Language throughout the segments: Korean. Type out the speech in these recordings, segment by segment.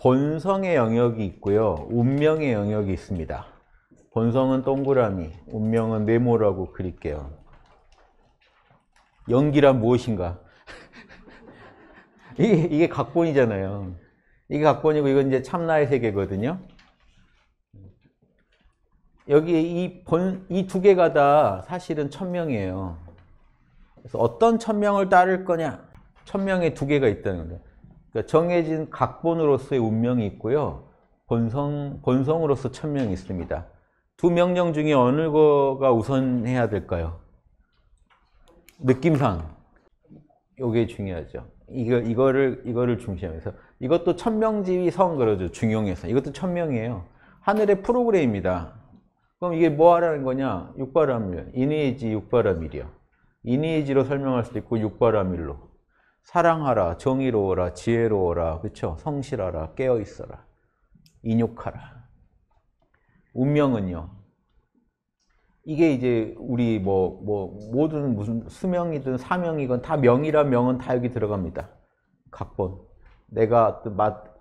본성의 영역이 있고요. 운명의 영역이 있습니다. 본성은 동그라미, 운명은 네모라고 그릴게요. 연기란 무엇인가? 이게, 이게 각본이잖아요. 이게 각본이고 이건 이제 참나의 세계거든요. 여기 이본 이 두 개가 다 사실은 천명이에요. 그래서 어떤 천명을 따를 거냐? 천명의두 개가 있다는 거예요. 그러니까 정해진 각본으로서의 운명이 있고요. 본성, 본성으로서 천명이 있습니다. 두 명령 중에 어느 거가 우선해야 될까요? 느낌상. 이게 중요하죠. 이거, 이거를, 이거를 중시하면서. 이것도 천명지위 성 그러죠. 중용에서. 이것도 천명이에요. 하늘의 프로그램입니다. 그럼 이게 뭐 하라는 거냐? 육바람일. 이니지 육바람일이요. 이니지로 설명할 수도 있고 육바람일로. 사랑하라, 정의로워라, 지혜로워라, 그렇죠? 성실하라, 깨어 있어라, 인욕하라. 운명은요. 이게 이제 우리 뭐뭐 뭐 모든 무슨 수명이든 사명이건 다 명이라 명은 다 여기 들어갑니다. 각본. 내가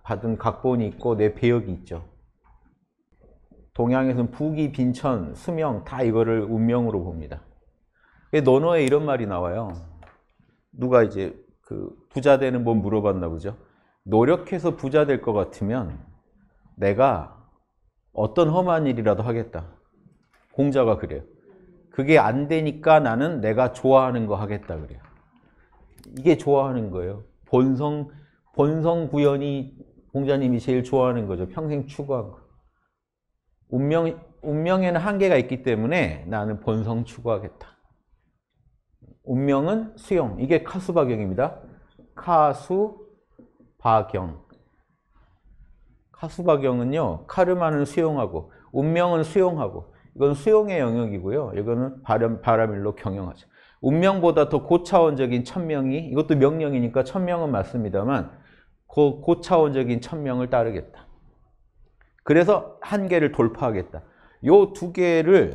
받은 각본이 있고 내 배역이 있죠. 동양에서는 부귀 빈천, 수명 다 이거를 운명으로 봅니다. 논어에 이런 말이 나와요. 누가 이제 그 부자 되는 법 물어봤나 보죠. 노력해서 부자 될 것 같으면 내가 어떤 험한 일이라도 하겠다. 공자가 그래요. 그게 안 되니까 나는 내가 좋아하는 거 하겠다 그래요. 이게 좋아하는 거예요. 본성 본성 구현이 공자님이 제일 좋아하는 거죠. 평생 추구한 거. 운명 운명에는 한계가 있기 때문에 나는 본성 추구하겠다. 운명은 수용. 이게 카수바경입니다. 카수바경. 카수바경은요. 카르마는 수용하고 운명은 수용하고 이건 수용의 영역이고요. 이거는 바람, 바람일로 경영하죠. 운명보다 더 고차원적인 천명이 이것도 명령이니까 천명은 맞습니다만 고, 고차원적인 천명을 따르겠다. 그래서 한계를 돌파하겠다. 요 두 개를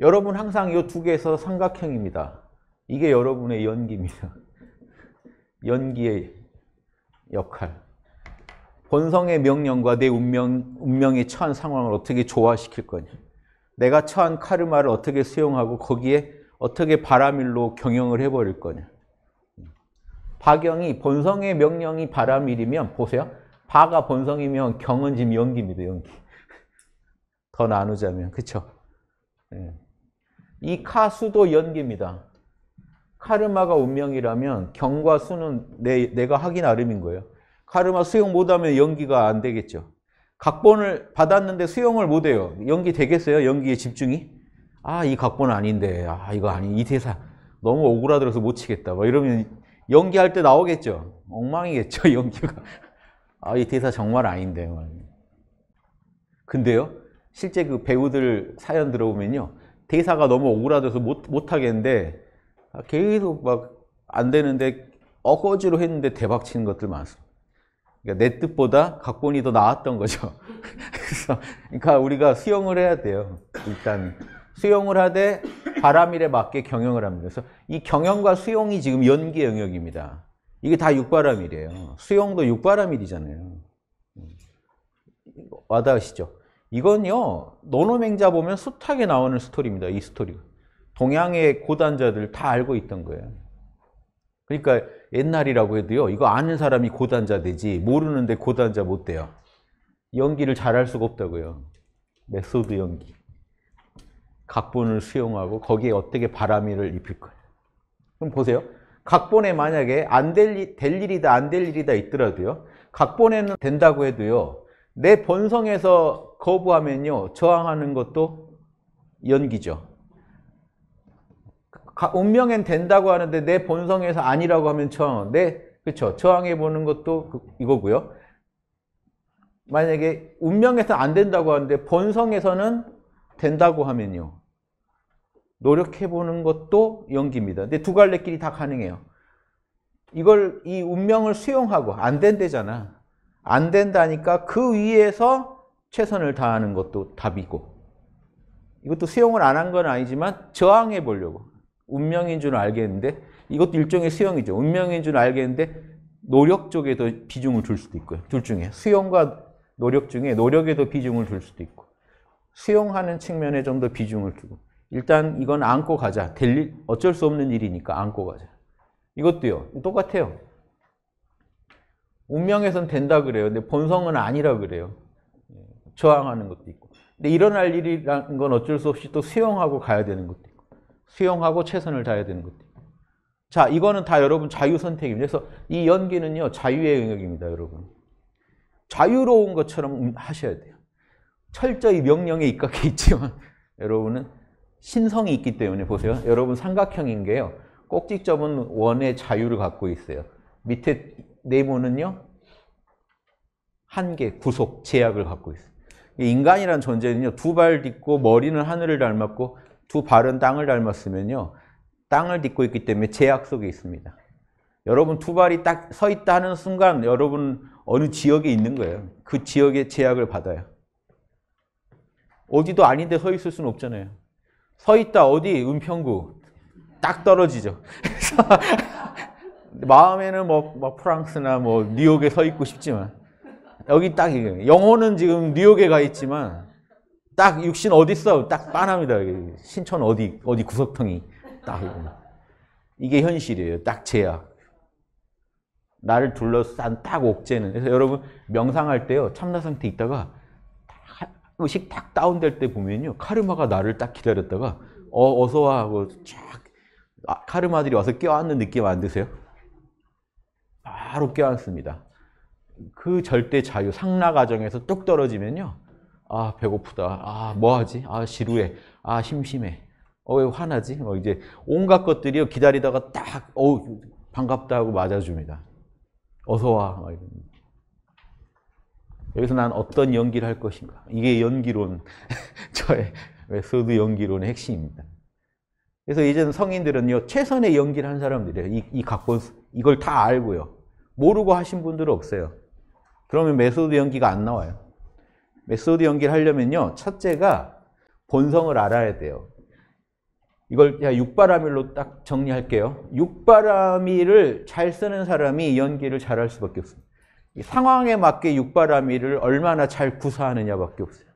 여러분 항상 요 두 개에서 삼각형입니다. 이게 여러분의 연기입니다. 연기의 역할. 본성의 명령과 내 운명, 운명에 처한 상황을 어떻게 조화시킬 거냐. 내가 처한 카르마를 어떻게 수용하고 거기에 어떻게 바람일로 경영을 해버릴 거냐. 박영이 본성의 명령이 바람일이면 보세요. 바가 본성이면 경은 지금 연기입니다. 연기. 더 나누자면 그렇죠. 이 카수도 연기입니다. 카르마가 운명이라면 경과 수는 내, 내가 하기 나름인 거예요. 카르마 수용 못하면 연기가 안 되겠죠. 각본을 받았는데 수용을 못해요. 연기 되겠어요? 연기에 집중이? 아, 이 각본 아닌데. 아, 이거 아니. 이 대사 너무 오그라들어서 못 치겠다. 막 뭐 이러면 연기할 때 나오겠죠. 엉망이겠죠, 연기가. 아, 이 대사 정말 아닌데. 막. 근데요, 실제 그 배우들 사연 들어보면요. 대사가 너무 오그라들어서 못, 못 하겠는데 아, 계속 막 안 되는데 어거지로 했는데 대박 치는 것들 많습니다. 그러니까 내 뜻보다 각본이 더 나았던 거죠. 그래서 그러니까 우리가 수영을 해야 돼요. 일단 수영을 하되 바람일에 맞게 경영을 합니다. 그래서 이 경영과 수영이 지금 연기 영역입니다. 이게 다 육바람일이에요. 수영도 육바람일이잖아요. 와닿으시죠? 이건요, 노노맹자 보면 숱하게 나오는 스토리입니다. 이 스토리가. 동양의 고단자들 다 알고 있던 거예요. 그러니까 옛날이라고 해도요. 이거 아는 사람이 고단자 되지 모르는데 고단자 못 돼요. 연기를 잘할 수가 없다고요. 메소드 연기. 각본을 수용하고 거기에 어떻게 바람이를 입힐 거예요. 그럼 보세요. 각본에 만약에 안될 될 일이다 안 될 일이다 있더라도요. 각본에는 된다고 해도요. 내 본성에서 거부하면요. 저항하는 것도 연기죠. 운명엔 된다고 하는데 내 본성에서 아니라고 하면 저항. 내 네, 그렇죠. 저항해 보는 것도 그, 이거고요. 만약에 운명에서 안 된다고 하는데 본성에서는 된다고 하면요. 노력해 보는 것도 연기입니다. 근데 두 갈래 길이 다 가능해요. 이걸 이 운명을 수용하고 안 된대잖아. 안 된다니까 그 위에서 최선을 다하는 것도 답이고. 이것도 수용을 안 한 건 아니지만 저항해 보려고 운명인 줄 알겠는데 이것도 일종의 수용이죠. 운명인 줄 알겠는데 노력 쪽에 더 비중을 둘 수도 있고요. 둘 중에 수용과 노력 중에 노력에 더 비중을 둘 수도 있고 수용하는 측면에 좀 더 비중을 두고 일단 이건 안고 가자. 될 일, 어쩔 수 없는 일이니까 안고 가자. 이것도요. 똑같아요. 운명에선 된다 그래요. 근데 본성은 아니라 그래요. 저항하는 것도 있고. 근데 일어날 일이라는 건 어쩔 수 없이 또 수용하고 가야 되는 것도 수용하고 최선을 다해야 되는 것들. 자, 이거는 다 여러분 자유 선택입니다. 그래서 이 연기는요, 자유의 영역입니다, 여러분. 자유로운 것처럼 음, 하셔야 돼요. 철저히 명령에 입각해 있지만 여러분은 신성이 있기 때문에 보세요. 여러분 삼각형인 게요. 꼭지점은 원의 자유를 갖고 있어요. 밑에 네모는요. 한계, 구속, 제약을 갖고 있어요. 인간이란 존재는요. 두 발 딛고 머리는 하늘을 닮았고 두 발은 땅을 닮았으면요. 땅을 딛고 있기 때문에 제약 속에 있습니다. 여러분 두 발이 딱 서 있다 하는 순간 여러분 어느 지역에 있는 거예요. 그 지역의 제약을 받아요. 어디도 아닌데 서 있을 수는 없잖아요. 서 있다 어디 은평구 딱 떨어지죠. 마음에는 뭐, 뭐 프랑스나 뭐 뉴욕에 서 있고 싶지만 여기 딱 영혼은 지금 뉴욕에 가 있지만 딱 육신 어디 있어? 딱 빤합니다. 신천 어디 어디 구석텅이 딱 이게 현실이에요. 딱 제약. 나를 둘러싼 딱 옥죄는. 그래서 여러분 명상할 때요 참나 상태 있다가 의식 딱 다운될 때 보면요 카르마가 나를 딱 기다렸다가 어, 어서 와 하고 쫙 아, 카르마들이 와서 껴안는 느낌 안 드세요? 바로 껴안습니다. 그 절대 자유 상라 과정에서 뚝 떨어지면요 아, 배고프다. 아, 뭐 하지? 아, 지루해. 아, 심심해. 어, 왜 화나지? 뭐 이제 온갖 것들이 기다리다가 딱, 어우, 반갑다 하고 맞아줍니다. 어서 와. 여기서 난 어떤 연기를 할 것인가. 이게 연기론, 저의 메소드 연기론의 핵심입니다. 그래서 이제는 성인들은요, 최선의 연기를 한 사람들이에요. 이, 이 각본, 이걸 다 알고요. 모르고 하신 분들은 없어요. 그러면 메소드 연기가 안 나와요. 메소드 연기를 하려면요. 첫째가 본성을 알아야 돼요. 이걸 육바라밀로 딱 정리할게요. 육바라밀을 잘 쓰는 사람이 연기를 잘 할 수밖에 없습니다. 상황에 맞게 육바라밀을 얼마나 잘 구사하느냐밖에 없어요.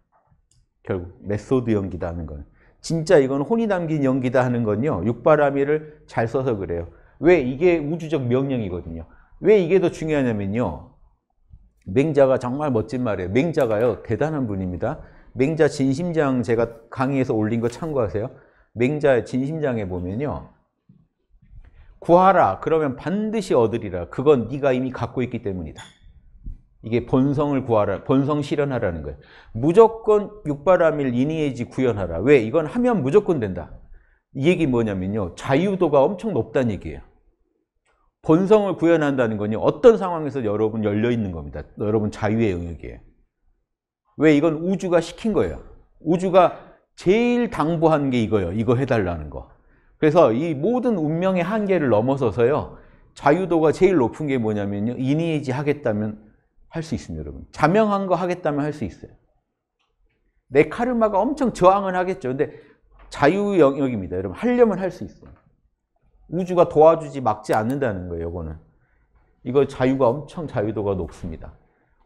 결국 메소드 연기다 하는 건. 진짜 이건 혼이 담긴 연기다 하는 건요. 육바라밀을 잘 써서 그래요. 왜 이게 우주적 명령이거든요. 왜 이게 더 중요하냐면요. 맹자가 정말 멋진 말이에요. 맹자가요, 대단한 분입니다. 맹자 진심장 제가 강의에서 올린 거 참고하세요. 맹자의 진심장에 보면요. 구하라 그러면 반드시 얻으리라. 그건 네가 이미 갖고 있기 때문이다. 이게 본성을 구하라, 본성 실현하라는 거예요. 무조건 육바람일 인이지 구현하라. 왜? 이건 하면 무조건 된다. 이 얘기 뭐냐면요. 자유도가 엄청 높다는 얘기예요. 본성을 구현한다는 건요. 어떤 상황에서 여러분 열려 있는 겁니다. 여러분 자유의 영역이에요. 왜 이건 우주가 시킨 거예요. 우주가 제일 당부한게 이거예요. 이거 해달라는 거. 그래서 이 모든 운명의 한계를 넘어서서요. 자유도가 제일 높은 게 뭐냐면요. 이니에이지 하겠다면 할 수 있습니다, 여러분. 자명한 거 하겠다면 할 수 있어요. 내 카르마가 엄청 저항을 하겠죠. 근데 자유 영역입니다, 여러분. 하려면 할 수 있어요. 우주가 도와주지 막지 않는다는 거예요, 이거는. 이거 자유가 엄청 자유도가 높습니다.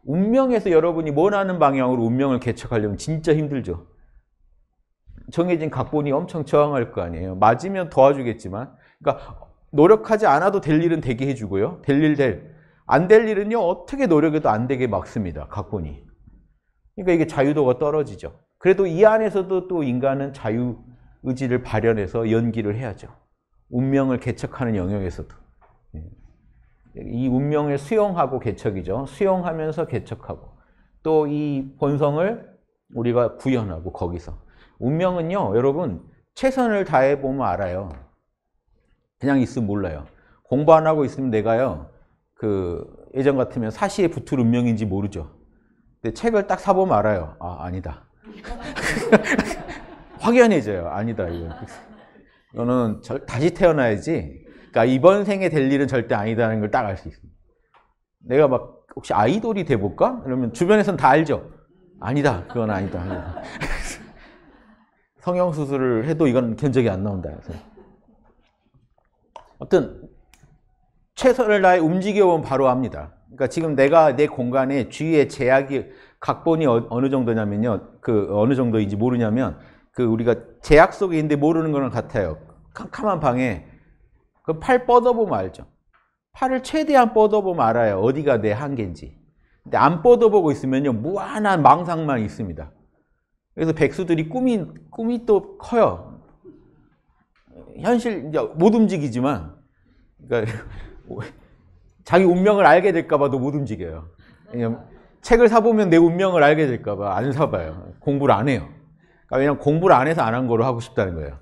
운명에서 여러분이 원하는 방향으로 운명을 개척하려면 진짜 힘들죠. 정해진 각본이 엄청 저항할 거 아니에요. 맞으면 도와주겠지만. 그러니까 노력하지 않아도 될 일은 되게 해주고요. 될 일 될. 안 될 일은요, 어떻게 노력해도 안 되게 막습니다. 각본이. 그러니까 이게 자유도가 떨어지죠. 그래도 이 안에서도 또 인간은 자유 의지를 발현해서 연기를 해야죠. 운명을 개척하는 영역에서도 예. 이 운명을 수용하고 개척이죠. 수용하면서 개척하고 또 이 본성을 우리가 구현하고 거기서 운명은요 여러분 최선을 다해 보면 알아요. 그냥 있으면 몰라요. 공부 안 하고 있으면 내가요 그 예전 같으면 사시에 붙을 운명인지 모르죠. 근데 책을 딱 사보면 알아요. 아 아니다. 확연해져요. 아니다 이거. 너는 절, 다시 태어나야지. 그러니까 이번 생에 될 일은 절대 아니다는 걸 딱 알 수 있습니다. 내가 막 혹시 아이돌이 돼볼까? 이러면 주변에선 다 알죠. 아니다. 그건 아니다. 성형 수술을 해도 이건 견적이 안 나온다. 그래서. 아무튼 최선을 다해 움직여보면 바로 합니다 그러니까 지금 내가 내 공간에 주위에 제약이 각본이 어, 느 정도냐면요. 그 어느 정도인지 모르냐면 그 우리가 제약 속에 있는데 모르는 거는 같아요. 캄캄한 방에 그 팔 뻗어보면 알죠. 팔을 최대한 뻗어보면 알아요. 어디가 내 한계인지. 근데 안 뻗어보고 있으면요. 무한한 망상만 있습니다. 그래서 백수들이 꿈이, 꿈이 또 커요. 현실, 이제 못 움직이지만, 그러니까, 자기 운명을 알게 될까봐도 못 움직여요. 책을 사보면 내 운명을 알게 될까봐 안 사봐요. 공부를 안 해요. 그러니까 왜냐면 공부를 안 해서 안 한 걸로 하고 싶다는 거예요.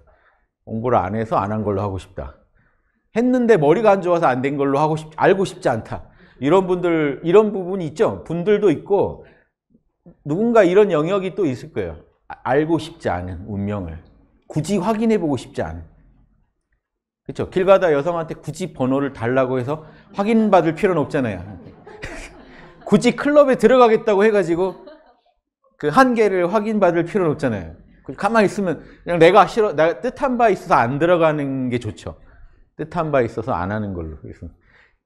공부를 안 해서 안 한 걸로 하고 싶다. 했는데 머리가 안 좋아서 안 된 걸로 하고 싶, 알고 싶지 않다. 이런 분들, 이런 부분이 있죠. 분들도 있고, 누군가 이런 영역이 또 있을 거예요. 아, 알고 싶지 않은 운명을. 굳이 확인해 보고 싶지 않은. 그렇죠? 길 가다 여성한테 굳이 번호를 달라고 해서 확인받을 필요는 없잖아요. 굳이 클럽에 들어가겠다고 해가지고 그 한계를 확인받을 필요는 없잖아요. 가만히 있으면 그냥 내가 싫어, 내가 뜻한 바 있어서 안 들어가는 게 좋죠. 뜻한 바 있어서 안 하는 걸로. 그래서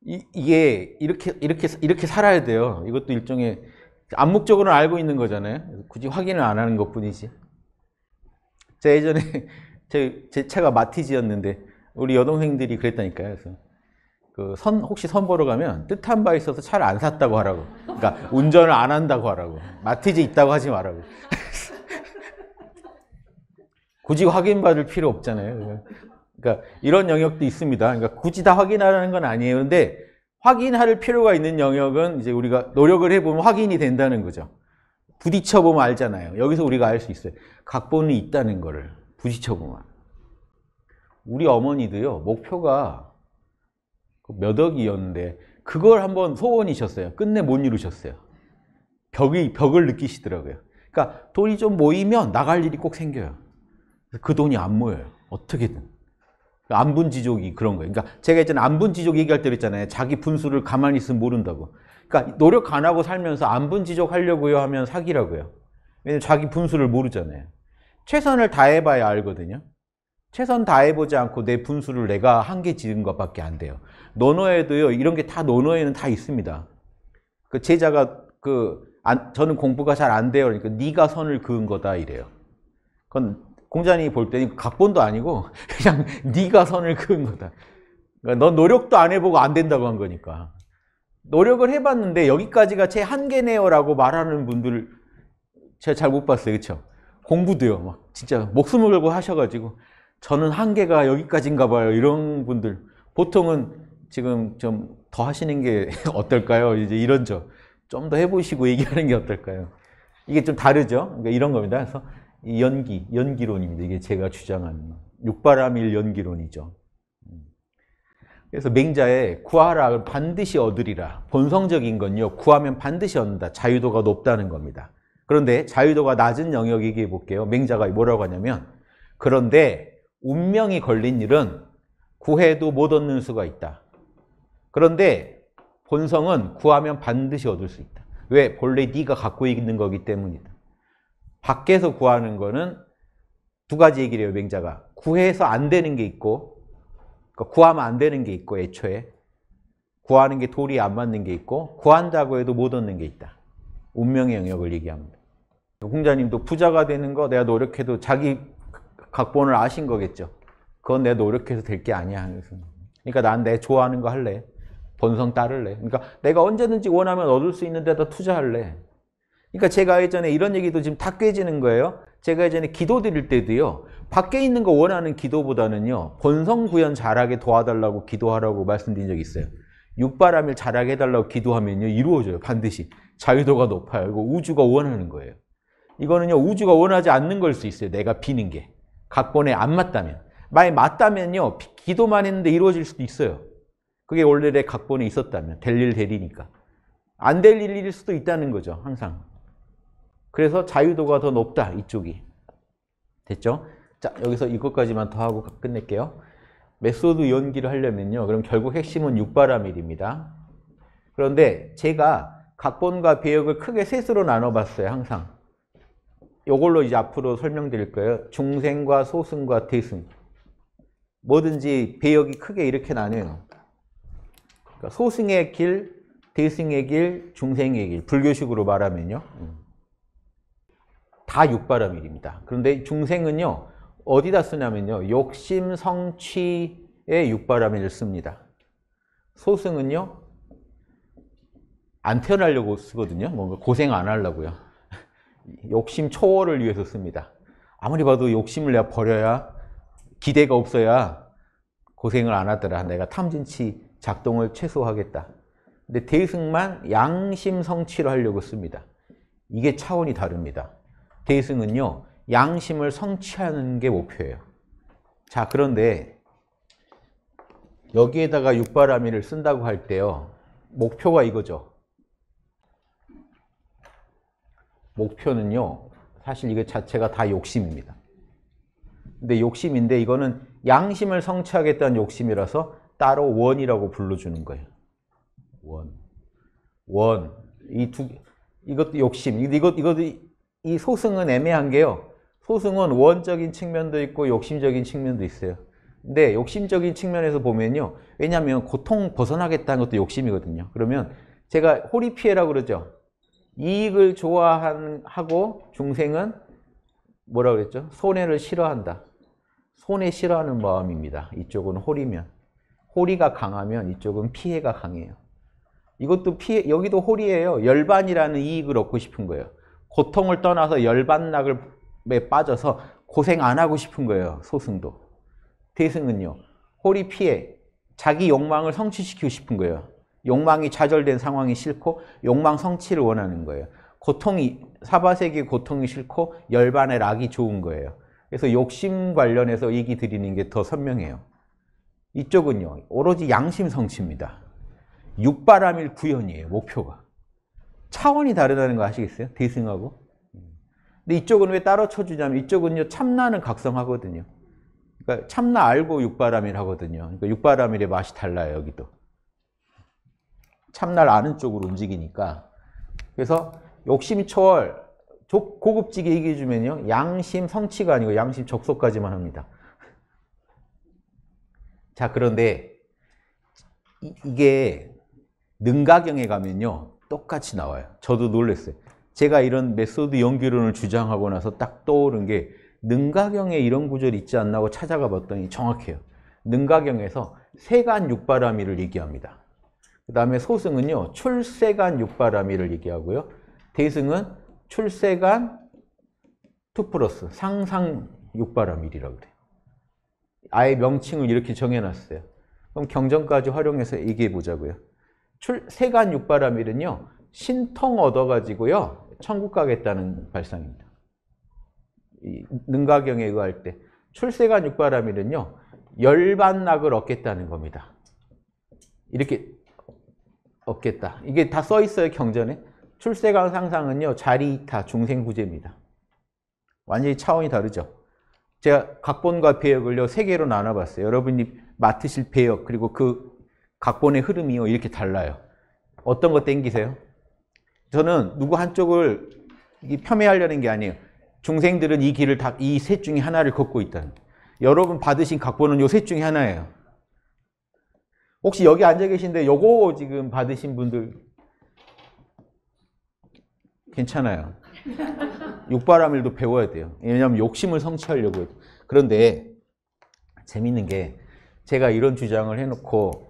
이, 게 이렇게 이렇게 이렇게 살아야 돼요. 이것도 일종의 암묵적으로 알고 있는 거잖아요. 굳이 확인을 안 하는 것뿐이지. 제 예전에 제, 제 차가 마티즈였는데 우리 여동생들이 그랬다니까요. 그래서 그 선, 혹시 선보러 가면 뜻한 바 있어서 차를 안 샀다고 하라고. 그러니까 운전을 안 한다고 하라고. 마티즈 있다고 하지 말라고. 굳이 확인받을 필요 없잖아요. 그러니까, 그러니까 이런 영역도 있습니다. 그러니까 굳이 다 확인하라는 건 아니에요. 근데 확인할 필요가 있는 영역은 이제 우리가 노력을 해보면 확인이 된다는 거죠. 부딪혀보면 알잖아요. 여기서 우리가 알 수 있어요. 각본이 있다는 거를 부딪혀보면. 우리 어머니도요, 목표가 몇 억이었는데 그걸 한번 소원이셨어요. 끝내 못 이루셨어요. 벽이 벽을 느끼시더라고요. 그러니까 돈이 좀 모이면 나갈 일이 꼭 생겨요. 그 돈이 안 모여요. 어떻게든. 안분지족이 그런 거예요. 그러니까 제가 있잖아 안분지족 얘기할 때 있잖아요. 자기 분수를 가만히 있으면 모른다고. 그러니까 노력 안 하고 살면서 안분지족 하려고요 하면 사기라고요. 왜냐면 자기 분수를 모르잖아요. 최선을 다해봐야 알거든요. 최선 다해보지 않고 내 분수를 내가 한계 지은 것밖에 안 돼요. 논어에도요 이런 게 다 논어에는 다 있습니다. 그 제자가 그 안, 저는 공부가 잘 안 돼요. 그러니까 네가 선을 그은 거다 이래요. 그건 공자님이 볼 때는 각본도 아니고 그냥 네가 선을 그은 거다. 그러니까 넌 노력도 안 해보고 안 된다고 한 거니까. 노력을 해봤는데 여기까지가 제 한계네요라고 말하는 분들 제가 잘 못 봤어요. 그렇죠? 공부도요. 막 진짜 목숨을 걸고 하셔가지고 저는 한계가 여기까지인가 봐요. 이런 분들 보통은 지금 좀 더 하시는 게 어떨까요? 이제 이런 점. 좀 더 해보시고 얘기하는 게 어떨까요? 이게 좀 다르죠? 그러니까 이런 겁니다. 그래서 이 연기, 연기론입니다. 이게 제가 주장하는 육바람일 연기론이죠. 음. 그래서 맹자의 구하라 반드시 얻으리라. 본성적인 건요. 구하면 반드시 얻는다. 자유도가 높다는 겁니다. 그런데 자유도가 낮은 영역 얘기해 볼게요. 맹자가 뭐라고 하냐면 그런데 운명이 걸린 일은 구해도 못 얻는 수가 있다. 그런데 본성은 구하면 반드시 얻을 수 있다. 왜? 본래 네가 갖고 있는 거기 때문이다. 밖에서 구하는 거는 두 가지 얘기를 해요, 맹자가. 구해서 안 되는 게 있고, 그러니까 구하면 안 되는 게 있고, 애초에. 구하는 게 도리에 안 맞는 게 있고, 구한다고 해도 못 얻는 게 있다. 운명의 영역을 얘기합니다. 홍자님도 부자가 되는 거 내가 노력해도 자기 각본을 아신 거겠죠. 그건 내가 노력해서 될 게 아니야. 그래서. 그러니까 난 내 좋아하는 거 할래. 본성 따를래. 그러니까 내가 언제든지 원하면 얻을 수 있는 데다 투자할래. 그러니까 제가 예전에 이런 얘기도 지금 다 깨지는 거예요. 제가 예전에 기도 드릴 때도요. 밖에 있는 거 원하는 기도보다는요. 본성 구현 잘하게 도와달라고 기도하라고 말씀드린 적이 있어요. 육바람을 잘하게 해달라고 기도하면요. 이루어져요. 반드시. 자유도가 높아요. 이거 우주가 원하는 거예요. 이거는요. 우주가 원하지 않는 걸 수 있어요. 내가 비는 게. 각본에 안 맞다면. 만약 맞다면요. 기도만 했는데 이루어질 수도 있어요. 그게 원래의 각본에 있었다면 될일 되리니까 안 될 일일 수도 있다는 거죠 항상 그래서 자유도가 더 높다 이쪽이 됐죠? 자 여기서 이것까지만 더 하고 끝낼게요 메소드 연기를 하려면요 그럼 결국 핵심은 육바라밀입니다 그런데 제가 각본과 배역을 크게 셋으로 나눠봤어요 항상 이걸로 이제 앞으로 설명드릴 거예요 중생과 소승과 대승 뭐든지 배역이 크게 이렇게 나뉘어요 그러니까 소승의 길, 대승의 길, 중생의 길, 불교식으로 말하면요. 음. 다육바라밀입니다 그런데 중생은요, 어디다 쓰냐면요. 욕심, 성취의 육바라밀을 씁니다. 소승은요, 안 태어나려고 쓰거든요. 뭔가 고생 안 하려고요. 욕심 초월을 위해서 씁니다. 아무리 봐도 욕심을 내가 버려야 기대가 없어야 고생을 안 하더라. 내가 탐진치 작동을 최소화하겠다. 근데 대승만 양심 성취를 하려고 씁니다. 이게 차원이 다릅니다. 대승은요. 양심을 성취하는 게 목표예요. 자, 그런데 여기에다가 육바라밀을 쓴다고 할 때요. 목표가 이거죠. 목표는요. 사실 이게 자체가 다 욕심입니다. 근데 욕심인데 이거는 양심을 성취하겠다는 욕심이라서 따로 원이라고 불러주는 거예요. 원. 원. 이 두, 이것도 욕심. 이것, 이것도 이 소승은 애매한 게요. 소승은 원적인 측면도 있고 욕심적인 측면도 있어요. 근데 욕심적인 측면에서 보면요. 왜냐하면 고통 벗어나겠다는 것도 욕심이거든요. 그러면 제가 호리피해라고 그러죠. 이익을 좋아하고 중생은 뭐라 그랬죠? 손해를 싫어한다. 손해 싫어하는 마음입니다. 이쪽은 홀이면. 호리가 강하면 이쪽은 피해가 강해요. 이것도 피해, 여기도 호리예요. 열반이라는 이익을 얻고 싶은 거예요. 고통을 떠나서 열반락에 빠져서 고생 안 하고 싶은 거예요. 소승도. 대승은요. 호리 피해, 자기 욕망을 성취시키고 싶은 거예요. 욕망이 좌절된 상황이 싫고 욕망 성취를 원하는 거예요. 고통이 사바세계 고통이 싫고 열반의 락이 좋은 거예요. 그래서 욕심 관련해서 얘기 드리는 게 더 선명해요. 이쪽은요, 오로지 양심 성취입니다. 육바람일 구현이에요, 목표가. 차원이 다르다는 거 아시겠어요? 대승하고. 근데 이쪽은 왜 따로 쳐주냐면 이쪽은요, 참나는 각성하거든요. 그러니까 참나 알고 육바람일 하거든요. 그러니까 육바람일의 맛이 달라요, 여기도. 참나 아는 쪽으로 움직이니까. 그래서 욕심초월, 고급지게 얘기해주면요. 양심 성취가 아니고 양심 적소까지만 합니다. 자, 그런데 이, 이게 능가경에 가면요. 똑같이 나와요. 저도 놀랐어요. 제가 이런 메소드 연기론을 주장하고 나서 딱 떠오른 게 능가경에 이런 구절 있지 않나고 찾아가 봤더니 정확해요. 능가경에서 세간 육바라미를 얘기합니다. 그 다음에 소승은요. 출세간 육바라미를 얘기하고요. 대승은 출세간 투 플러스 상상 육바라밀이라고 그래요. 아예 명칭을 이렇게 정해놨어요. 그럼 경전까지 활용해서 얘기해 보자고요. 출, 세간 육바라밀은요, 신통 얻어가지고요, 천국 가겠다는 발상입니다. 이, 능가경에 의할 때. 출세간 육바라밀은요, 열반락을 얻겠다는 겁니다. 이렇게 얻겠다. 이게 다 써 있어요, 경전에. 출세간 상상은요, 자리이타, 중생구제입니다. 완전히 차원이 다르죠. 제가 각본과 배역을요, 세 개로 나눠봤어요. 여러분이 맡으실 배역, 그리고 그 각본의 흐름이요, 이렇게 달라요. 어떤 거 땡기세요? 저는 누구 한쪽을 폄훼하려는 게 아니에요. 중생들은 이 길을 다, 이 셋 중에 하나를 걷고 있다는. 여러분 받으신 각본은 요 셋 중에 하나예요. 혹시 여기 앉아 계신데 요거 지금 받으신 분들 괜찮아요. 욕바람밀도 배워야 돼요. 왜냐하면 욕심을 성취하려고 해요. 그런데 재밌는 게 제가 이런 주장을 해놓고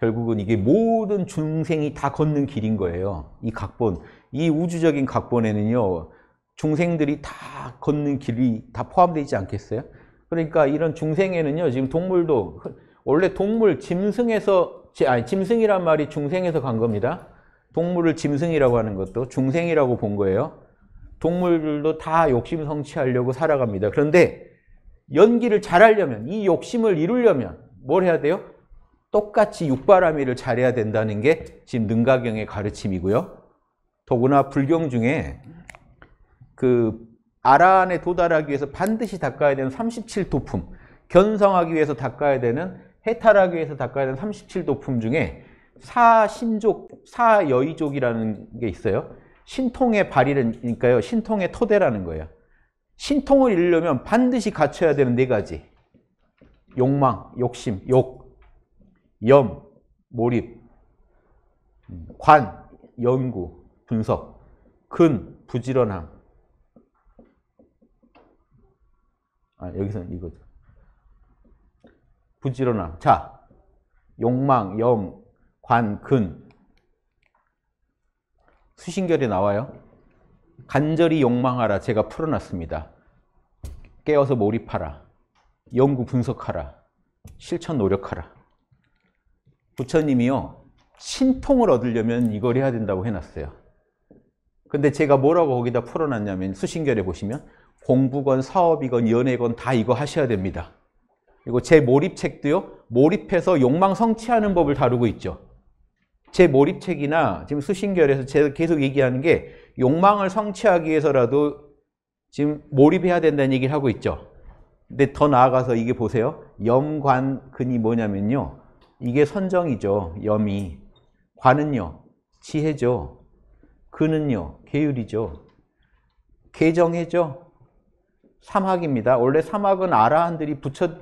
결국은 이게 모든 중생이 다 걷는 길인 거예요. 이 각본, 이 우주적인 각본에는요. 중생들이 다 걷는 길이 다 포함되어 있지 않겠어요? 그러니까 이런 중생에는요. 지금 동물도 원래 동물, 짐승에서 아니, 짐승이란 말이 중생에서 간 겁니다. 동물을 짐승이라고 하는 것도 중생이라고 본 거예요. 동물들도 다 욕심 성취하려고 살아갑니다. 그런데 연기를 잘하려면 이 욕심을 이루려면 뭘 해야 돼요? 똑같이 육바라밀을 잘해야 된다는 게 지금 능가경의 가르침이고요. 더구나 불경 중에 그 아란에 도달하기 위해서 반드시 닦아야 되는 37도품, 견성하기 위해서 닦아야 되는 해탈하기 위해서 닦아야 되는 37도품 중에 사신족, 사여의족이라는 게 있어요. 신통의 발이니까요. 신통의 토대라는 거예요. 신통을 이루려면 반드시 갖춰야 되는 네 가지. 욕망, 욕심, 욕, 염, 몰입, 음, 관, 연구, 분석, 근, 부지런함. 아, 여기서는 이거죠. 부지런함. 자, 욕망, 염, 관, 근 수신결이 나와요. 간절히 욕망하라. 제가 풀어놨습니다. 깨어서 몰입하라. 연구 분석하라. 실천 노력하라. 부처님이요. 신통을 얻으려면 이걸 해야 된다고 해놨어요. 근데 제가 뭐라고 거기다 풀어놨냐면 수신결에 보시면 공부건 사업이건 연애건 다 이거 하셔야 됩니다. 그리고 제 몰입책도요. 몰입해서 욕망 성취하는 법을 다루고 있죠. 제 몰입책이나 지금 수신결에서 제가 계속 얘기하는 게 욕망을 성취하기 위해서라도 지금 몰입해야 된다는 얘기를 하고 있죠. 근데 더 나아가서 이게 보세요. 염관근이 뭐냐면요. 이게 선정이죠. 염이. 관은요. 지혜죠. 근은요. 계율이죠. 계정해죠. 삼학입니다. 원래 삼학은 아라한들이 붙여,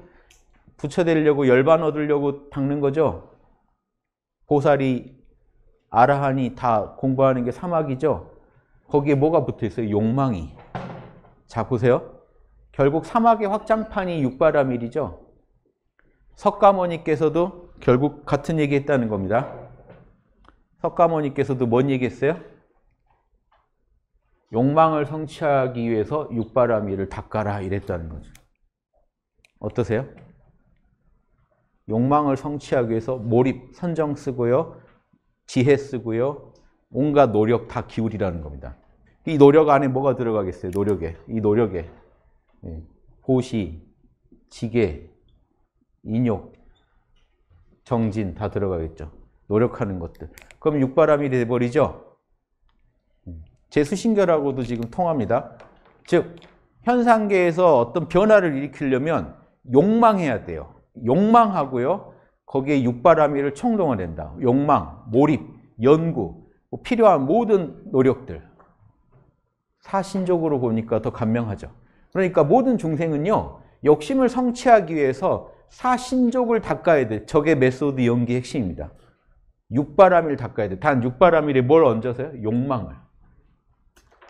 붙여대려고 열반 얻으려고 닦는 거죠. 보살이 아라하니다 공부하는 게 사막이죠. 거기에 뭐가 붙어 있어요? 욕망이. 자, 보세요. 결국 사막의 확장판이 육바라밀이죠. 석가모니께서도 결국 같은 얘기 했다는 겁니다. 석가모니께서도 뭔 얘기 했어요? 욕망을 성취하기 위해서 육바라밀을 닦아라 이랬다는 거죠. 어떠세요? 욕망을 성취하기 위해서 몰입, 선정 쓰고요. 지혜 쓰고요. 온갖 노력 다 기울이라는 겁니다. 이 노력 안에 뭐가 들어가겠어요? 노력에. 이 노력에. 예. 보시지계 인욕, 정진 다 들어가겠죠. 노력하는 것들. 그럼 육바람이 돼버리죠? 제수신결하고도 음. 지금 통합니다. 즉, 현상계에서 어떤 변화를 일으키려면 욕망해야 돼요. 욕망하고요. 거기에 육바라밀을 총동원한다. 욕망, 몰입, 연구, 뭐 필요한 모든 노력들. 사신적으로 보니까 더 감명하죠. 그러니까 모든 중생은요, 욕심을 성취하기 위해서 사신족을 닦아야 돼. 저게 메소드 연기 핵심입니다. 육바라밀 닦아야 돼. 단 육바라밀에 뭘 얹어서요? 욕망을.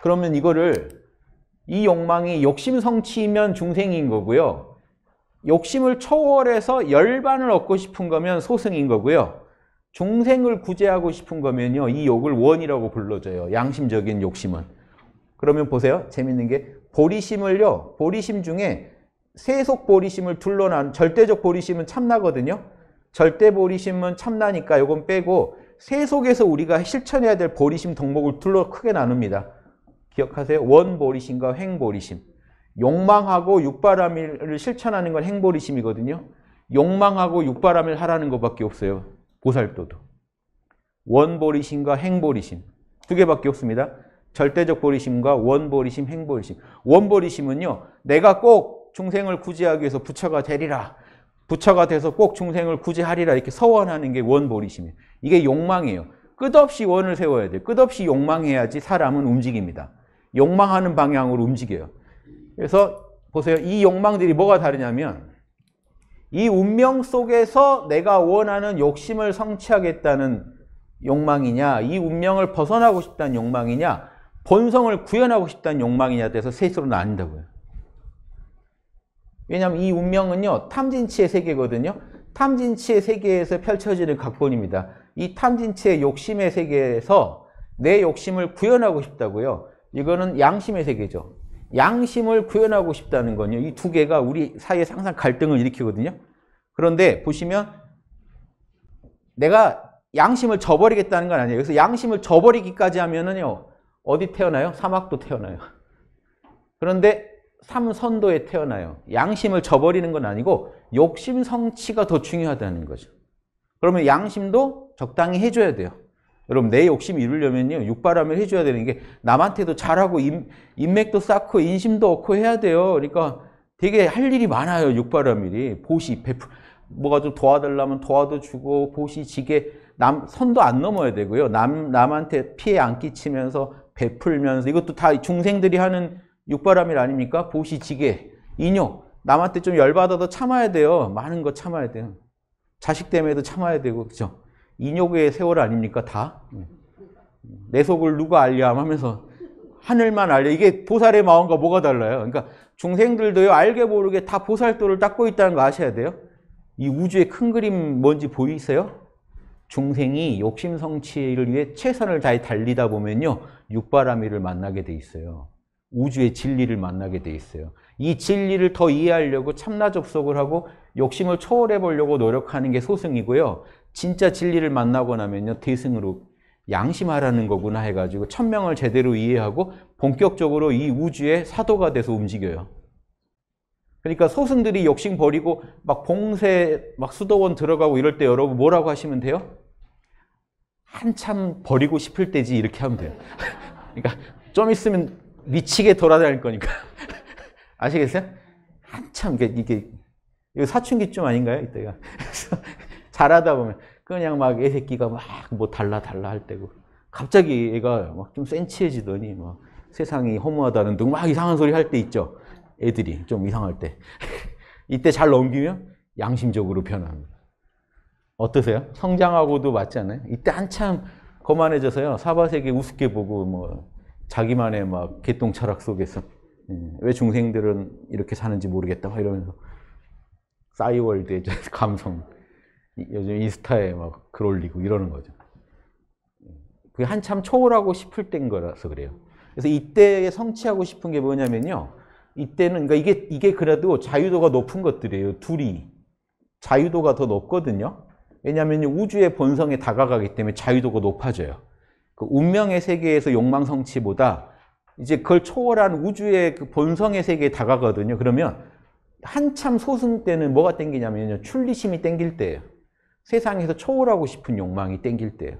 그러면 이거를 이 욕망이 욕심 성취면 중생인 거고요. 욕심을 초월해서 열반을 얻고 싶은 거면 소승인 거고요. 중생을 구제하고 싶은 거면요. 이 욕을 원이라고 불러줘요. 양심적인 욕심은. 그러면 보세요. 재밌는 게 보리심을요. 보리심 중에 세속 보리심을 둘러난 절대적 보리심은 참나거든요. 절대 보리심은 참나니까 이건 빼고 세속에서 우리가 실천해야 될 보리심 덕목을 둘러 크게 나눕니다. 기억하세요. 원보리심과 횡보리심. 욕망하고 육바람일을 실천하는 건 행보리심이거든요. 욕망하고 육바람일 하라는 것밖에 없어요. 보살도도. 원보리심과 행보리심. 두 개밖에 없습니다. 절대적 보리심과 원보리심, 행보리심. 원보리심은요. 내가 꼭 중생을 구제하기 위해서 부처가 되리라. 부처가 돼서 꼭 중생을 구제하리라 이렇게 서원하는 게 원보리심이에요. 이게 욕망이에요. 끝없이 원을 세워야 돼요. 끝없이 욕망해야지 사람은 움직입니다. 욕망하는 방향으로 움직여요. 그래서 보세요. 이 욕망들이 뭐가 다르냐면 이 운명 속에서 내가 원하는 욕심을 성취하겠다는 욕망이냐 이 운명을 벗어나고 싶다는 욕망이냐 본성을 구현하고 싶다는 욕망이냐 돼서 셋으로 나뉜다고요. 왜냐하면 이 운명은요 탐진치의 세계거든요. 탐진치의 세계에서 펼쳐지는 각본입니다. 이 탐진치의 욕심의 세계에서 내 욕심을 구현하고 싶다고요. 이거는 양심의 세계죠. 양심을 구현하고 싶다는 건요. 이 두 개가 우리 사이에 항상 갈등을 일으키거든요. 그런데 보시면 내가 양심을 저버리겠다는 건 아니에요. 그래서 양심을 저버리기까지 하면은요. 어디 태어나요? 사막도 태어나요. 그런데 삼선도에 태어나요. 양심을 저버리는 건 아니고 욕심 성취가 더 중요하다는 거죠. 그러면 양심도 적당히 해줘야 돼요. 여러분 내 욕심 이루려면요 육바람을 해줘야 되는 게 남한테도 잘하고 인, 인맥도 쌓고 인심도 얻고 해야 돼요. 그러니까 되게 할 일이 많아요 육바람 일이 보시 베풀 뭐가 좀 도와달라면 도와도 주고 보시 지게 남 선도 안 넘어야 되고요 남 남한테 피해 안 끼치면서 베풀면서 이것도 다 중생들이 하는 육바람일 아닙니까 보시 지게 인욕 남한테 좀 열받아도 참아야 돼요 많은 거 참아야 돼요 자식 때문에도 참아야 되고 그죠. 인욕의 세월 아닙니까 다? 음. 내 속을 누가 알리함 하면서 하늘만 알려. 이게 보살의 마음과 뭐가 달라요? 그러니까 중생들도요 알게 모르게 다 보살도를 닦고 있다는 거 아셔야 돼요. 이 우주의 큰 그림 뭔지 보이세요? 중생이 욕심 성취를 위해 최선을 다해 달리다 보면요 육바라미를 만나게 돼 있어요. 우주의 진리를 만나게 돼 있어요. 이 진리를 더 이해하려고 참나 접속을 하고 욕심을 초월해 보려고 노력하는 게 소승이고요. 진짜 진리를 만나고 나면요 대승으로 양심하라는 거구나 해가지고 천명을 제대로 이해하고 본격적으로 이 우주의 사도가 돼서 움직여요. 그러니까 소승들이 욕심 버리고 막 봉쇄 막 수도원 들어가고 이럴 때 여러분 뭐라고 하시면 돼요? 한참 버리고 싶을 때지 이렇게 하면 돼요. 그러니까 좀 있으면 미치게 돌아다닐 거니까 아시겠어요? 한참 이게 이게 사춘기 좀 아닌가요 이때가? 잘하다 보면 그냥 막애 새끼가 막 뭐 달라 달라 할 때고 갑자기 애가 막좀 센치해지더니 막 세상이 허무하다는 등 막 이상한 소리 할 때 있죠. 애들이 좀 이상할 때. 이때 잘 넘기면 양심적으로 변합니다. 어떠세요? 성장하고도 맞잖아요 이때 한참 거만해져서요. 사바세계 우습게 보고 뭐 자기만의 막 개똥 철학 속에서 예, 왜 중생들은 이렇게 사는지 모르겠다 이러면서 싸이월드의 감성 요즘 인스타에 막글 올리고 이러는 거죠. 그게 한참 초월하고 싶을 때인 거라서 그래요. 그래서 이때 에 성취하고 싶은 게 뭐냐면요. 이때는 그러니까 이게 이게 그래도 자유도가 높은 것들이에요. 둘이 자유도가 더 높거든요. 왜냐하면 우주의 본성에 다가가기 때문에 자유도가 높아져요. 그 운명의 세계에서 욕망 성취보다 이제 그걸 초월한 우주의 그 본성의 세계에 다가거든요. 그러면 한참 소승 때는 뭐가 땡기냐면요. 출리심이 땡길 때예요. 세상에서 초월하고 싶은 욕망이 땡길 때예요.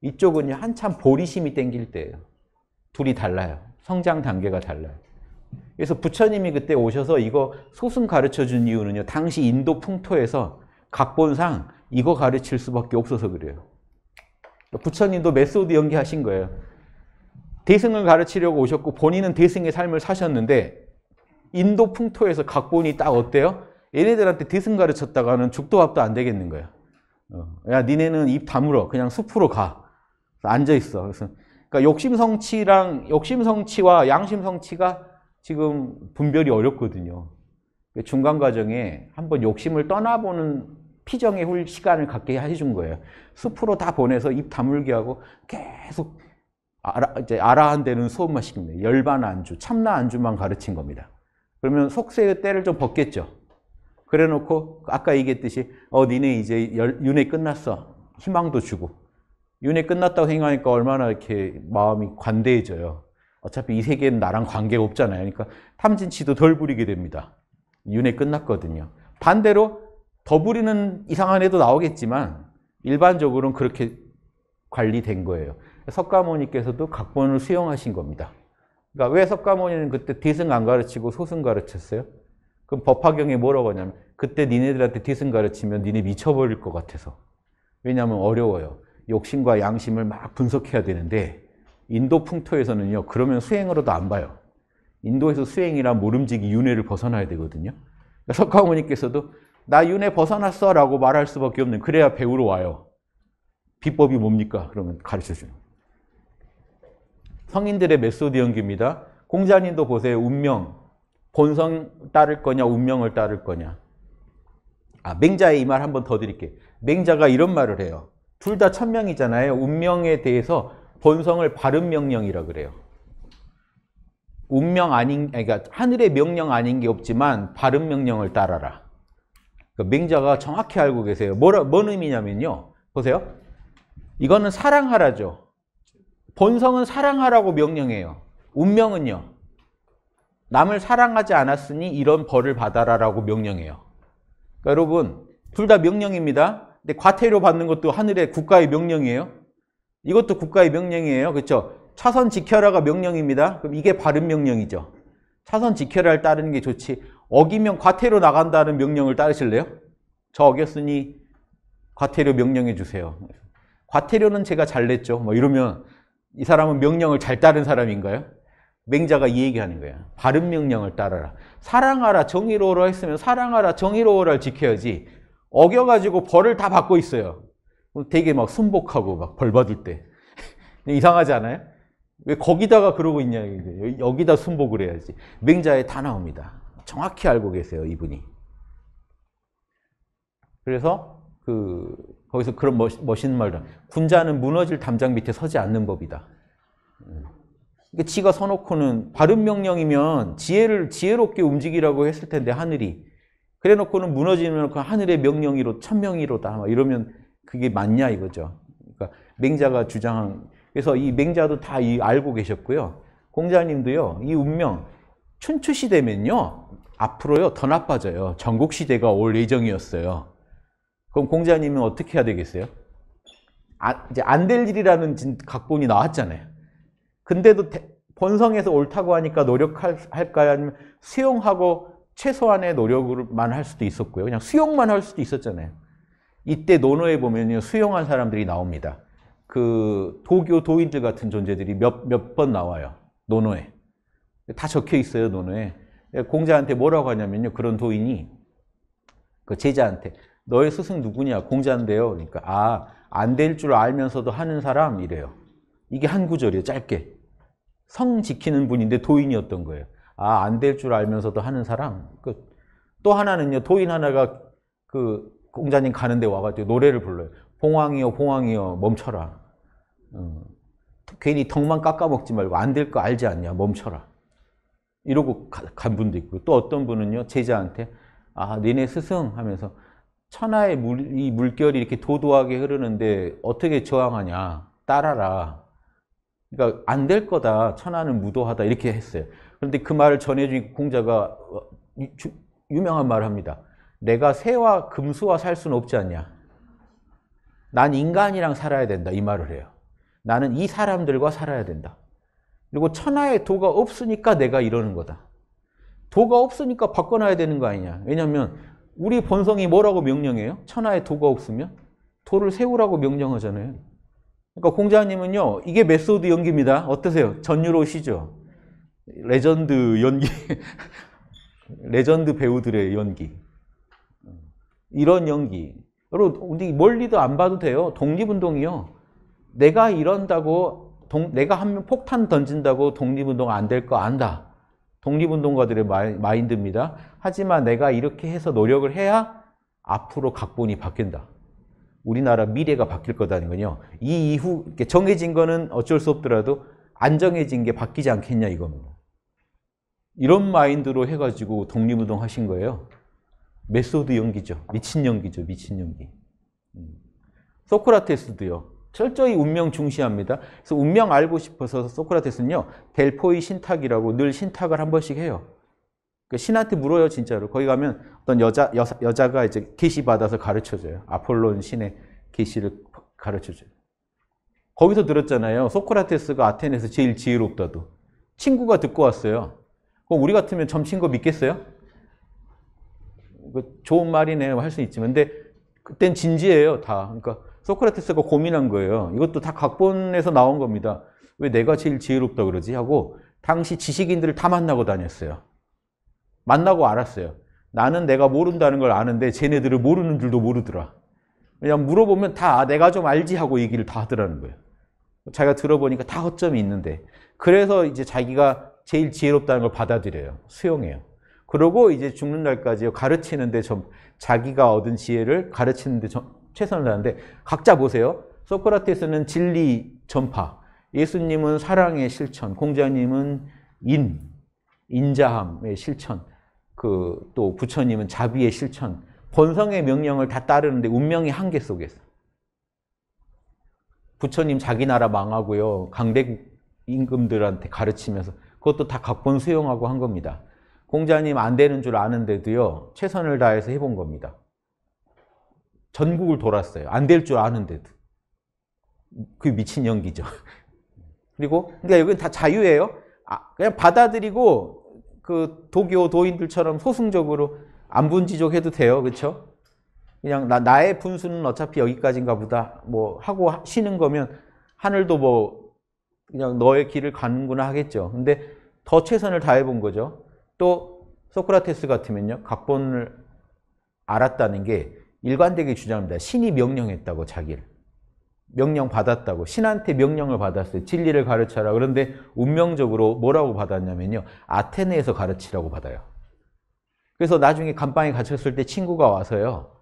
이쪽은요, 한참 보리심이 땡길 때예요. 둘이 달라요. 성장 단계가 달라요. 그래서 부처님이 그때 오셔서 이거 소승 가르쳐 준 이유는요, 당시 인도 풍토에서 각본상 이거 가르칠 수밖에 없어서 그래요. 부처님도 메소드 연기하신 거예요. 대승을 가르치려고 오셨고 본인은 대승의 삶을 사셨는데 인도 풍토에서 각본이 딱 어때요? 얘네들한테 대승 가르쳤다가는 죽도 밥도 안 되겠는 거예요. 어. 야 니네는 입 다물어 그냥 숲으로 가 앉아 있어 그래서 그러니까 욕심 성취랑 욕심 성취와 양심 성취가 지금 분별이 어렵거든요 그러니까 중간 과정에 한번 욕심을 떠나보는 피정의 훌 시간을 갖게 해준 거예요 숲으로 다 보내서 입 다물게 하고 계속 알아, 이제 아라되는 소음만 시킵니다 열반 안주 참나 안주만 가르친 겁니다 그러면 속세의 때를 좀 벗겠죠 그래 놓고 아까 얘기했듯이 어 니네 이제 윤회 끝났어. 희망도 주고. 윤회 끝났다고 생각하니까 얼마나 이렇게 마음이 관대해져요. 어차피 이 세계는 나랑 관계가 없잖아요. 그러니까 탐진치도 덜 부리게 됩니다. 윤회 끝났거든요. 반대로 더 부리는 이상한 애도 나오겠지만 일반적으로는 그렇게 관리된 거예요. 석가모니께서도 각본을 수용하신 겁니다. 그러니까 왜 석가모니는 그때 대승 안 가르치고 소승 가르쳤어요? 그럼 법화경에 뭐라고 하냐면 그때 니네들한테 뒤승 가르치면 니네 미쳐버릴 것 같아서. 왜냐하면 어려워요. 욕심과 양심을 막 분석해야 되는데 인도 풍토에서는요. 그러면 수행으로도 안 봐요. 인도에서 수행이란 모름지기 윤회를 벗어나야 되거든요. 그러니까 석가모니께서도 나 윤회 벗어났어 라고 말할 수밖에 없는 그래야 배우러 와요. 비법이 뭡니까? 그러면 가르쳐주는 성인들의 메소드 연기입니다. 공자님도 보세요. 운명, 본성 따를 거냐 운명을 따를 거냐 아 맹자의 이 말 한 번 더 드릴게요 맹자가 이런 말을 해요 둘 다 천명이잖아요 운명에 대해서 본성을 바른 명령이라 그래요 운명 아닌 그러니까 하늘의 명령 아닌 게 없지만 바른 명령을 따라라 그러니까 맹자가 정확히 알고 계세요 뭐라, 뭔 의미냐면요 보세요 이거는 사랑하라죠 본성은 사랑하라고 명령해요 운명은요 남을 사랑하지 않았으니 이런 벌을 받아라라고 명령해요. 그러니까 여러분, 둘 다 명령입니다. 근데 과태료 받는 것도 하늘의 국가의 명령이에요. 이것도 국가의 명령이에요. 그렇죠? 차선 지켜라가 명령입니다. 그럼 이게 바른 명령이죠. 차선 지켜라를 따르는 게 좋지. 어기면 과태료 나간다는 명령을 따르실래요? 저 어겼으니 과태료 명령해 주세요. 과태료는 제가 잘 냈죠. 뭐 이러면 이 사람은 명령을 잘 따른 사람인가요? 맹자가 이 얘기하는 거야. 바른 명령을 따르라. 사랑하라, 정의로우라 했으면 사랑하라, 정의로우라를 지켜야지. 어겨가지고 벌을 다 받고 있어요. 되게 막 순복하고 막 벌 받을 때. 이상하지 않아요? 왜 거기다가 그러고 있냐. 여기다 순복을 해야지. 맹자에 다 나옵니다. 정확히 알고 계세요, 이분이. 그래서 그 거기서 그런 멋, 있는 말을 군자는 무너질 담장 밑에 서지 않는 법이다. 음. 그러니까 지가 서놓고는 바른 명령이면 지혜를 지혜롭게 움직이라고 했을 텐데 하늘이 그래 놓고는 무너지면 그 하늘의 명령이로 천명이로다 이러면 그게 맞냐 이거죠. 그러니까 맹자가 주장한 그래서 이 맹자도 다 알고 계셨고요. 공자님도요. 이 운명 춘추 시대면요. 앞으로요 더 나빠져요. 전국 시대가 올 예정이었어요. 그럼 공자님은 어떻게 해야 되겠어요? 아, 이제 안 될 일이라는 각본이 나왔잖아요. 근데도 본성에서 옳다고 하니까 노력할까요? 아니면 수용하고 최소한의 노력만 할 수도 있었고요. 그냥 수용만 할 수도 있었잖아요. 이때 논어에 보면 수용한 사람들이 나옵니다. 그 도교 도인들 같은 존재들이 몇 몇 번 나와요. 논어에. 다 적혀 있어요, 논어에. 예, 공자한테 뭐라고 하냐면요. 그런 도인이 그 제자한테 너의 스승 누구냐? 공자인데요. 그러니까 아, 안 될 줄 알면서도 하는 사람 이래요. 이게 한 구절이에요, 짧게. 성 지키는 분인데 도인이었던 거예요. 아, 안 될 줄 알면서도 하는 사람. 그, 또 하나는요, 도인 하나가 그 공자님 가는데 와가지고 노래를 불러요. 봉황이여, 봉황이여, 멈춰라. 어, 괜히 덕만 깎아먹지 말고 안 될 거 알지 않냐, 멈춰라. 이러고 가, 간 분도 있고 또 어떤 분은요, 제자한테 아, 니네 스승 하면서 천하의 물, 이 물결이 이렇게 도도하게 흐르는데 어떻게 저항하냐, 따라라. 그러니까 안 될 거다. 천하는 무도하다. 이렇게 했어요. 그런데 그 말을 전해준 공자가 어, 유명한 말을 합니다. 내가 새와 금수와 살 수는 없지 않냐. 난 인간이랑 살아야 된다. 이 말을 해요. 나는 이 사람들과 살아야 된다. 그리고 천하에 도가 없으니까 내가 이러는 거다. 도가 없으니까 바꿔놔야 되는 거 아니냐. 왜냐하면 우리 본성이 뭐라고 명령해요? 천하에 도가 없으면? 도를 세우라고 명령하잖아요. 그러니까 공자님은요, 이게 메소드 연기입니다. 어떠세요? 전율오시죠 레전드 연기, 레전드 배우들의 연기. 이런 연기. 여러분, 우리 멀리도 안 봐도 돼요. 독립운동이요. 내가 이런다고, 동, 내가 한 명 폭탄 던진다고 독립운동 안 될 거 안다. 독립운동가들의 마이, 마인드입니다. 하지만 내가 이렇게 해서 노력을 해야 앞으로 각본이 바뀐다. 우리나라 미래가 바뀔 거다는 거요. 이 이후 정해진 거는 어쩔 수 없더라도 안 정해진 게 바뀌지 않겠냐 이겁니다. 이런 마인드로 해가지고 독립운동 하신 거예요. 메소드 연기죠. 미친 연기죠. 미친 연기. 음. 소크라테스도요. 철저히 운명 중시합니다. 그래서 운명 알고 싶어서 소크라테스는요. 델포이 신탁이라고 늘 신탁을 한 번씩 해요. 그 신한테 물어요 진짜로. 거기 가면 어떤 여자 여, 여자가 이제 계시 받아서 가르쳐 줘요. 아폴론 신의 계시를 가르쳐 줘요. 거기서 들었잖아요. 소크라테스가 아테네에서 제일 지혜롭다도. 친구가 듣고 왔어요. 그럼 우리 같으면 점친 거 믿겠어요? 그 좋은 말이네요. 뭐 할수 있지만. 근데 그땐 진지해요. 다. 그러니까 소크라테스가 고민한 거예요. 이것도 다 각본에서 나온 겁니다. 왜 내가 제일 지혜롭다 그러지? 하고 당시 지식인들을 다 만나고 다녔어요. 만나고 알았어요. 나는 내가 모른다는 걸 아는데 쟤네들을 모르는 줄도 모르더라. 그냥 물어보면 다 내가 좀 알지 하고 얘기를 다 하더라는 거예요. 자기가 들어보니까 다 허점이 있는데 그래서 이제 자기가 제일 지혜롭다는 걸 받아들여요. 수용해요. 그러고 이제 죽는 날까지 가르치는데 좀 자기가 얻은 지혜를 가르치는데 최선을 다하는데 각자 보세요. 소크라테스는 진리 전파, 예수님은 사랑의 실천, 공자님은 인, 인자함의 실천, 그또 부처님은 자비의 실천, 본성의 명령을 다 따르는데 운명의 한계 속에서. 부처님 자기 나라 망하고요. 강대 국 임금들한테 가르치면서 그것도 다 각본 수용하고 한 겁니다. 공자님 안 되는 줄 아는데도요. 최선을 다해서 해본 겁니다. 전국을 돌았어요. 안 될 줄 아는데도. 그 미친 연기죠. 그리고 그러니까 여기는 다 자유예요. 아, 그냥 받아들이고 그 도교 도인들처럼 소승적으로 안분지족해도 돼요. 그렇죠? 그냥 나, 나의 분수는 어차피 여기까지인가 보다 뭐 하고 쉬는 거면 하늘도 뭐 그냥 너의 길을 가는구나 하겠죠. 근데 더 최선을 다해 본 거죠. 또 소크라테스 같으면요. 각본을 알았다는 게 일관되게 주장합니다. 신이 명령했다고 자기를. 명령 받았다고 신한테 명령을 받았어요. 진리를 가르쳐라. 그런데 운명적으로 뭐라고 받았냐면요. 아테네에서 가르치라고 받아요. 그래서 나중에 감방에 갇혔을 때 친구가 와서요.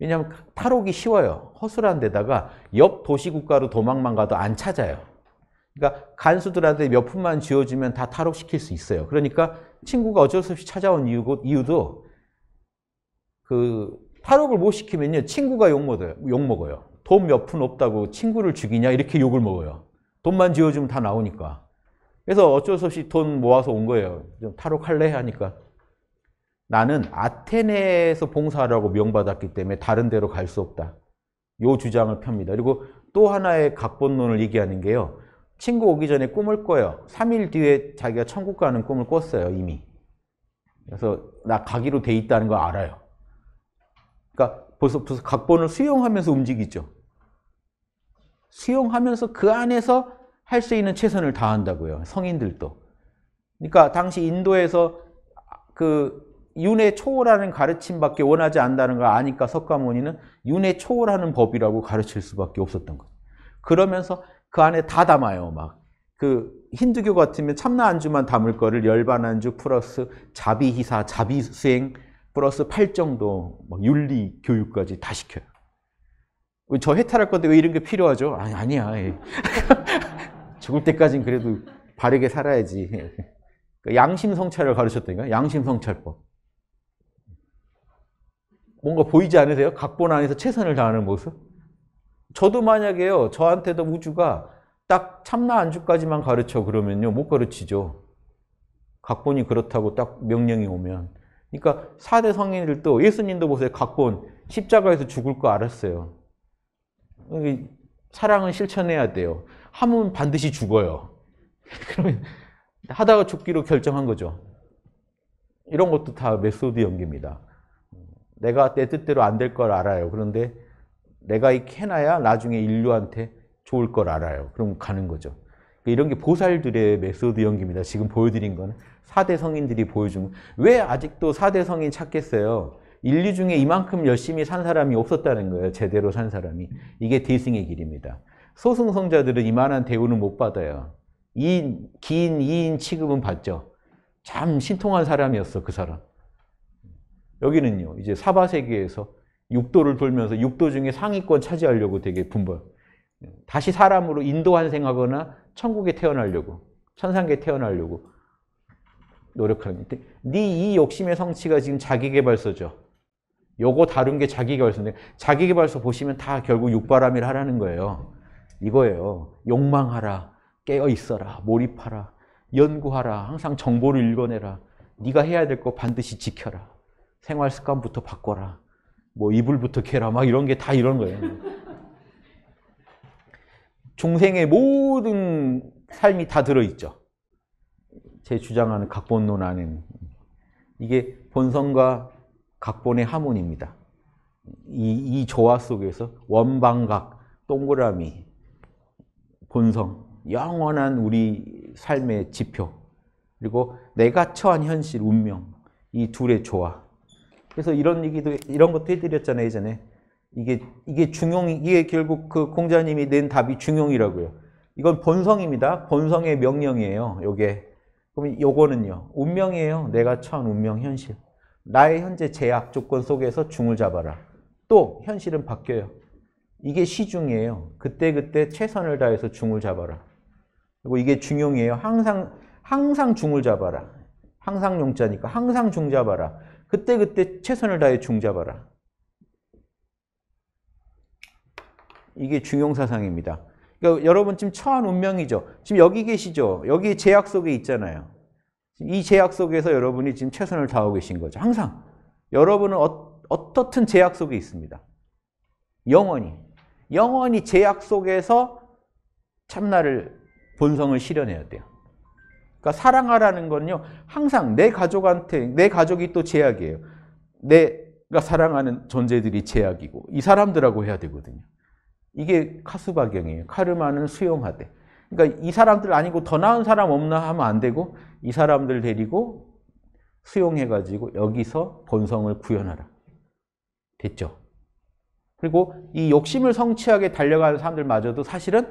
왜냐하면 탈옥이 쉬워요. 허술한 데다가 옆 도시국가로 도망만 가도 안 찾아요. 그러니까 간수들한테 몇 푼만 쥐어주면 다 탈옥시킬 수 있어요. 그러니까 친구가 어쩔 수 없이 찾아온 이유도 그 탈옥을 못 시키면요. 친구가 욕먹어요. 욕먹어요. 돈몇푼 없다고 친구를 죽이냐 이렇게 욕을 먹어요. 돈만 지어주면 다 나오니까. 그래서 어쩔 수 없이 돈 모아서 온 거예요. 좀 탈옥할래 하니까 나는 아테네에서 봉사하라고 명받았기 때문에 다른 데로 갈 수 없다. 요 주장을 펴니다 그리고 또 하나의 각본론을 얘기하는 게요. 친구 오기 전에 꿈을 꿔요. 3일 뒤에 자기가 천국 가는 꿈을 꿨어요, 이미. 그래서 나 가기로 돼 있다는 걸 알아요. 그러니까 벌써, 벌써 각본을 수용하면서 움직이죠. 수용하면서 그 안에서 할 수 있는 최선을 다한다고요. 성인들도. 그러니까 당시 인도에서 그 윤회 초월하는 가르침밖에 원하지 않는다는 걸 아니까 석가모니는 윤회 초월하는 법이라고 가르칠 수밖에 없었던 거예요. 그러면서 그 안에 다 담아요. 막 그 힌두교 같으면 참나 안주만 담을 거를 열반 안주 플러스 자비희사, 자비수행 플러스 팔정도 뭐 윤리 교육까지 다 시켜요. 저 해탈할 건데 왜 이런 게 필요하죠? 아니, 아니야. 예. 죽을 때까진 그래도 바르게 살아야지. 예. 그 양심 성찰을 가르쳤다니 양심 성찰법. 뭔가 보이지 않으세요? 각본 안에서 최선을 다하는 모습? 저도 만약에요, 저한테도 우주가 딱 참나 안주까지만 가르쳐 그러면요, 못 가르치죠. 각본이 그렇다고 딱 명령이 오면. 그러니까 사대 성인들도 예수님도 보세요. 각본, 십자가에서 죽을 거 알았어요. 사랑은 실천해야 돼요. 하면 반드시 죽어요. 그러면 하다가 죽기로 결정한 거죠. 이런 것도 다 메소드 연기입니다. 내가 내 뜻대로 안 될 걸 알아요. 그런데 내가 이 캐나야 나중에 인류한테 좋을 걸 알아요. 그럼 가는 거죠. 이런 게 보살들의 메소드 연기입니다. 지금 보여드린 건 4대 성인들이 보여준 왜 아직도 4대 성인 찾겠어요? 인류 중에 이만큼 열심히 산 사람이 없었다는 거예요. 제대로 산 사람이. 이게 대승의 길입니다. 소승성자들은 이만한 대우는 못 받아요. 이인, 긴 2인 취급은 받죠. 참 신통한 사람이었어, 그 사람. 여기는요, 이제 사바세계에서 육도를 돌면서 육도 중에 상위권 차지하려고 되게 분발. 다시 사람으로 인도환생하거나 천국에 태어나려고, 천상계 태어나려고 노력하는데, 니이 네 욕심의 성취가 지금 자기개발서죠. 요거 다룬 게 자기계발서인데 자기계발서 보시면 다 결국 육바람일 하라는 거예요. 이거예요. 욕망하라, 깨어 있어라, 몰입하라, 연구하라, 항상 정보를 읽어내라. 네가 해야 될 거 반드시 지켜라. 생활 습관부터 바꿔라. 뭐 이불부터 캐라 막 이런 게 다 이런 거예요. 중생의 모든 삶이 다 들어있죠. 제 주장하는 각본론 안에는. 이게 본성과 각본의 하문입니다. 이, 이 조화 속에서 원방각, 동그라미, 본성, 영원한 우리 삶의 지표, 그리고 내가 처한 현실, 운명, 이 둘의 조화. 그래서 이런 얘기도, 이런 것도 해드렸잖아요, 예전에. 이게, 이게 중용, 이게 결국 그 공자님이 낸 답이 중용이라고요. 이건 본성입니다. 본성의 명령이에요, 요게. 그럼 요거는요, 운명이에요. 내가 처한 운명, 현실. 나의 현재 제약 조건 속에서 중을 잡아라. 또 현실은 바뀌어요. 이게 시중이에요. 그때그때 그때 최선을 다해서 중을 잡아라. 그리고 이게 중용이에요. 항상 항상 중을 잡아라. 항상 용자니까 항상 중 잡아라. 그때그때 그때 최선을 다해 중 잡아라. 이게 중용 사상입니다. 그러니까 여러분 지금 처한 운명이죠. 지금 여기 계시죠. 여기 제약 속에 있잖아요. 이 제약 속에서 여러분이 지금 최선을 다하고 계신 거죠. 항상 여러분은 어, 어떻든 제약 속에 있습니다. 영원히 영원히 제약 속에서 참나를 본성을 실현해야 돼요. 그러니까 사랑하라는 건요. 항상 내 가족한테 내 가족이 또 제약이에요. 내가 사랑하는 존재들이 제약이고 이 사람들하고 해야 되거든요. 이게 카수바경이에요. 카르마는 수용하되 그러니까 이 사람들 아니고 더 나은 사람 없나 하면 안 되고 이 사람들 데리고 수용해가지고 여기서 본성을 구현하라. 됐죠? 그리고 이 욕심을 성취하게 달려가는 사람들마저도 사실은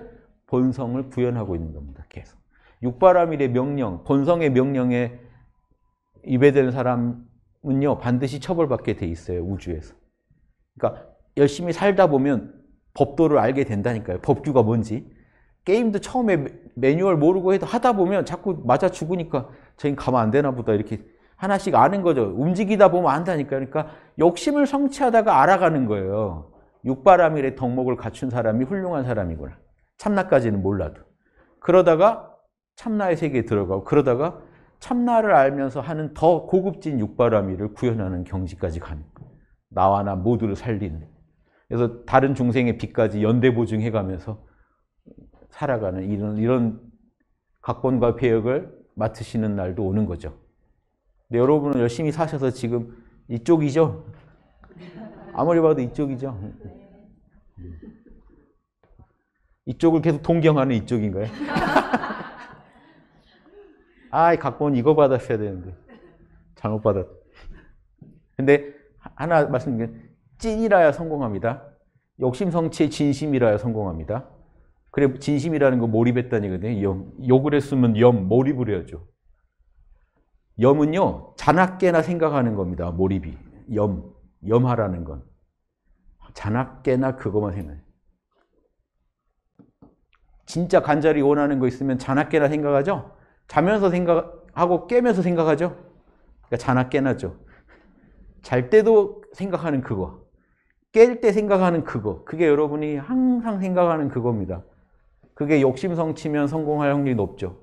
본성을 구현하고 있는 겁니다. 계속. 육바라밀의 명령, 본성의 명령에 입에대는 사람은요 반드시 처벌받게 돼 있어요 우주에서. 그러니까 열심히 살다 보면 법도를 알게 된다니까요. 법규가 뭔지. 게임도 처음에 매뉴얼 모르고 해도 하다 보면 자꾸 맞아 죽으니까 저희 가면 안 되나 보다 이렇게 하나씩 아는 거죠. 움직이다 보면 안다니까. 그러니까 욕심을 성취하다가 알아가는 거예요. 육바람일의 덕목을 갖춘 사람이 훌륭한 사람이구나. 참나까지는 몰라도. 그러다가 참나의 세계에 들어가고 그러다가 참나를 알면서 하는 더 고급진 육바람일을 구현하는 경지까지 가는 거예요. 나와 나 모두를 살리는. 그래서 다른 중생의 빛까지 연대보증해가면서 살아가는 이런, 이런 각본과 배역을 맡으시는 날도 오는 거죠. 근데 여러분은 열심히 사셔서 지금 이쪽이죠? 아무리 봐도 이쪽이죠? 이쪽을 계속 동경하는 이쪽인가요? 아, 이 각본 이거 받았어야 되는데. 잘못 받았 근데 하나 말씀드리면 찐이라야 성공합니다. 욕심성취의 진심이라야 성공합니다. 그래 진심이라는 거 몰입했다니거든요. 염. 욕을 했으면 염, 몰입을 해야죠. 염은요 자나깨나 생각하는 겁니다. 몰입이 염, 염하라는 건 자나깨나 그것만 생각해. 진짜 간절히 원하는 거 있으면 자나깨나 생각하죠. 자면서 생각하고 깨면서 생각하죠. 그러니까 자나깨나죠. 잘 때도 생각하는 그거, 깰 때 생각하는 그거, 그게 여러분이 항상 생각하는 그겁니다. 그게 욕심 성취면 성공할 확률이 높죠.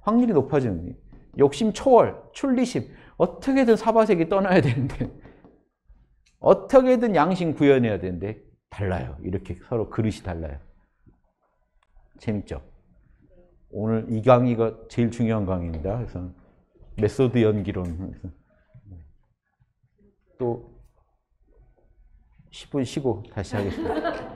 확률이 높아지는 일. 욕심 초월, 출리심. 어떻게든 사바세계 떠나야 되는데 어떻게든 양심 구현해야 되는데 달라요. 이렇게 서로 그릇이 달라요. 재밌죠? 오늘 이 강의가 제일 중요한 강의입니다. 그래서 메소드 연기론. 또 10분 쉬고 다시 하겠습니다.